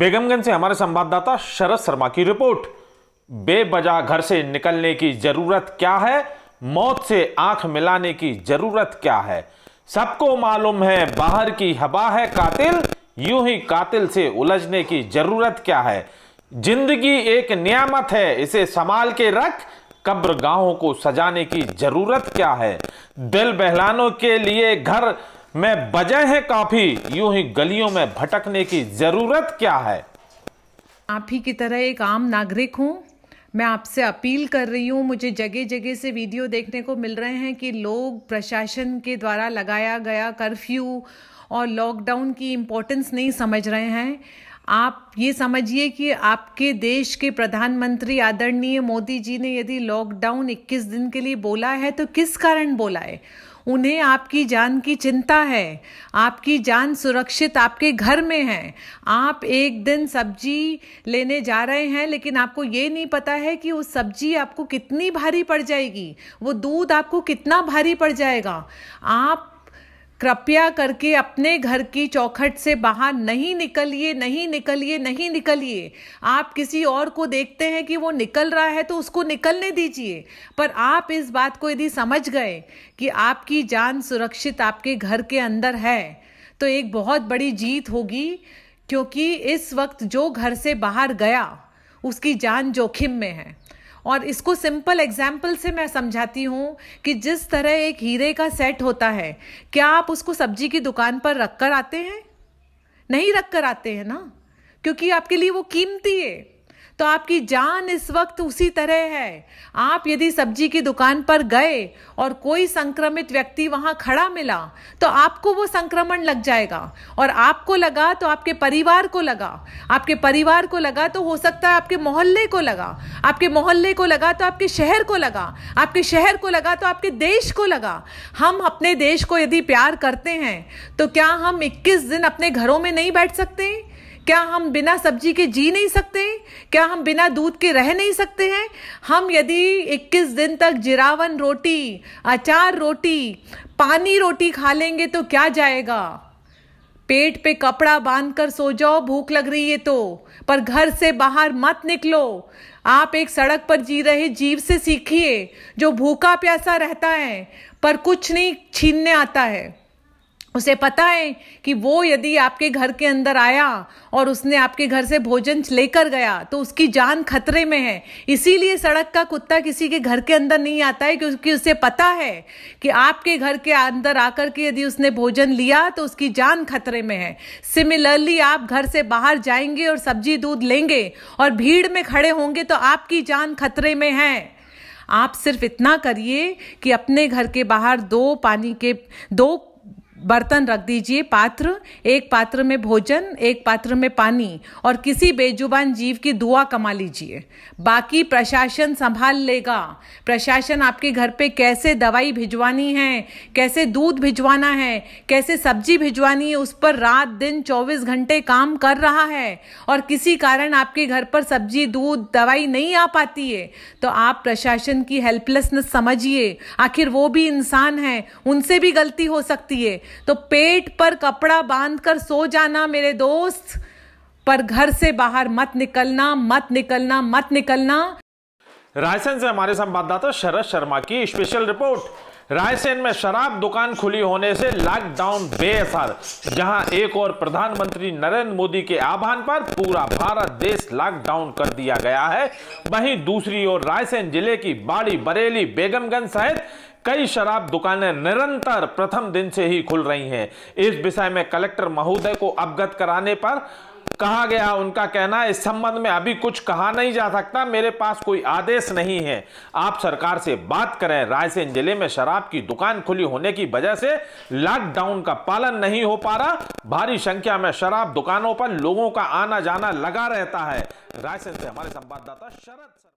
बेगमगंज से हमारे संवाददाता शरद शर्मा की रिपोर्ट बेबजा घर से निकलने की जरूरत क्या है मौत से आंख मिलाने की जरूरत क्या है सबको मालूम है बाहर की हवा है कातिल यूं ही कातिल से उलझने की जरूरत क्या है जिंदगी एक नियामत है इसे संभाल के रख कब्र गाहों को सजाने की जरूरत क्या है दिल बहलानों के लिए घर में वजह है काफी यूं ही गलियों में भटकने की जरूरत क्या है आप ही की तरह एक आम नागरिक हूं मैं आपसे अपील कर रही हूं मुझे जगह जगह से वीडियो देखने को मिल रहे हैं कि लोग प्रशासन के द्वारा लगाया गया कर्फ्यू और लॉकडाउन की इम्पोर्टेंस नहीं समझ रहे हैं आप ये समझिए कि आपके देश के प्रधानमंत्री आदरणीय मोदी जी ने यदि लॉकडाउन 21 दिन के लिए बोला है तो किस कारण बोला है उन्हें आपकी जान की चिंता है आपकी जान सुरक्षित आपके घर में है आप एक दिन सब्जी लेने जा रहे हैं लेकिन आपको ये नहीं पता है कि वो सब्जी आपको कितनी भारी पड़ जाएगी वो दूध आपको कितना भारी पड़ जाएगा आप कृपया करके अपने घर की चौखट से बाहर नहीं निकलिए नहीं निकलिए नहीं निकलिए आप किसी और को देखते हैं कि वो निकल रहा है तो उसको निकलने दीजिए पर आप इस बात को यदि समझ गए कि आपकी जान सुरक्षित आपके घर के अंदर है तो एक बहुत बड़ी जीत होगी क्योंकि इस वक्त जो घर से बाहर गया उसकी जान जोखिम में है और इसको सिंपल एग्जाम्पल से मैं समझाती हूँ कि जिस तरह एक हीरे का सेट होता है क्या आप उसको सब्जी की दुकान पर रख कर आते हैं नहीं रख कर आते हैं ना क्योंकि आपके लिए वो कीमती है तो आपकी जान इस वक्त उसी तरह है आप यदि सब्जी की दुकान पर गए और कोई संक्रमित व्यक्ति वहां खड़ा मिला तो आपको वो संक्रमण लग जाएगा और आपको लगा तो आपके परिवार को लगा आपके परिवार को लगा तो हो सकता है आपके मोहल्ले को लगा आपके मोहल्ले को लगा तो आपके शहर को लगा आपके शहर को लगा तो आपके देश को लगा हम अपने देश को यदि प्यार करते हैं तो क्या हम 21 दिन अपने घरों में नहीं बैठ सकते क्या हम बिना सब्जी के जी नहीं सकते क्या हम बिना दूध के रह नहीं सकते हैं हम यदि 21 दिन तक जिरावन रोटी अचार रोटी पानी रोटी खा लेंगे तो क्या जाएगा पेट पे कपड़ा बांध कर सो जाओ भूख लग रही है तो पर घर से बाहर मत निकलो आप एक सड़क पर जी रहे जीव से सीखिए जो भूखा प्यासा रहता है पर कुछ नहीं छीनने आता है उसे पता है कि वो यदि आपके घर के अंदर आया और उसने आपके घर से भोजन लेकर गया तो उसकी जान खतरे में है इसीलिए सड़क का कुत्ता किसी के घर के अंदर नहीं आता है क्योंकि उसे पता है कि आपके घर के अंदर आकर के यदि उसने भोजन लिया तो उसकी जान खतरे में है सिमिलरली आप घर से बाहर जाएंगे और सब्जी दूध लेंगे और भीड़ में खड़े होंगे तो आपकी जान खतरे में है आप सिर्फ इतना करिए कि अपने घर के बाहर दो पानी के दो बर्तन रख दीजिए पात्र एक पात्र में भोजन एक पात्र में पानी और किसी बेजुबान जीव की दुआ कमा लीजिए बाकी प्रशासन संभाल लेगा प्रशासन आपके घर पे कैसे दवाई भिजवानी है कैसे दूध भिजवाना है कैसे सब्जी भिजवानी है उस पर रात दिन 24 घंटे काम कर रहा है और किसी कारण आपके घर पर सब्जी दूध दवाई नहीं आ पाती है तो आप प्रशासन की हेल्पलेसनेस समझिए आखिर वो भी इंसान है उनसे भी गलती हो सकती है तो पेट पर कपड़ा बांध कर सो जाना मेरे दोस्त पर घर से बाहर मत निकलना मत निकलना मत निकलना रायसेन से हमारे संवाददाता शरद शर्मा की स्पेशल रिपोर्ट रायसेन में शराब दुकान खुली होने से लॉकडाउन बेअसर जहां एक और प्रधानमंत्री नरेंद्र मोदी के आह्वान पर पूरा भारत देश लॉकडाउन कर दिया गया है वहीं दूसरी ओर रायसेन जिले की बाड़ी बरेली बेगमगंज सहित कई शराब दुकानें निरंतर प्रथम दिन से ही खुल रही हैं इस विषय में कलेक्टर महोदय को अवगत कराने पर कहा गया उनका कहना इस संबंध में अभी कुछ कहा नहीं जा सकता मेरे पास कोई आदेश नहीं है आप सरकार से बात करें रायसेन जिले में शराब की दुकान खुली होने की वजह से लॉकडाउन का पालन नहीं हो पा रहा भारी संख्या में शराब दुकानों पर लोगों का आना जाना लगा रहता है रायसेन से हमारे संवाददाता शरद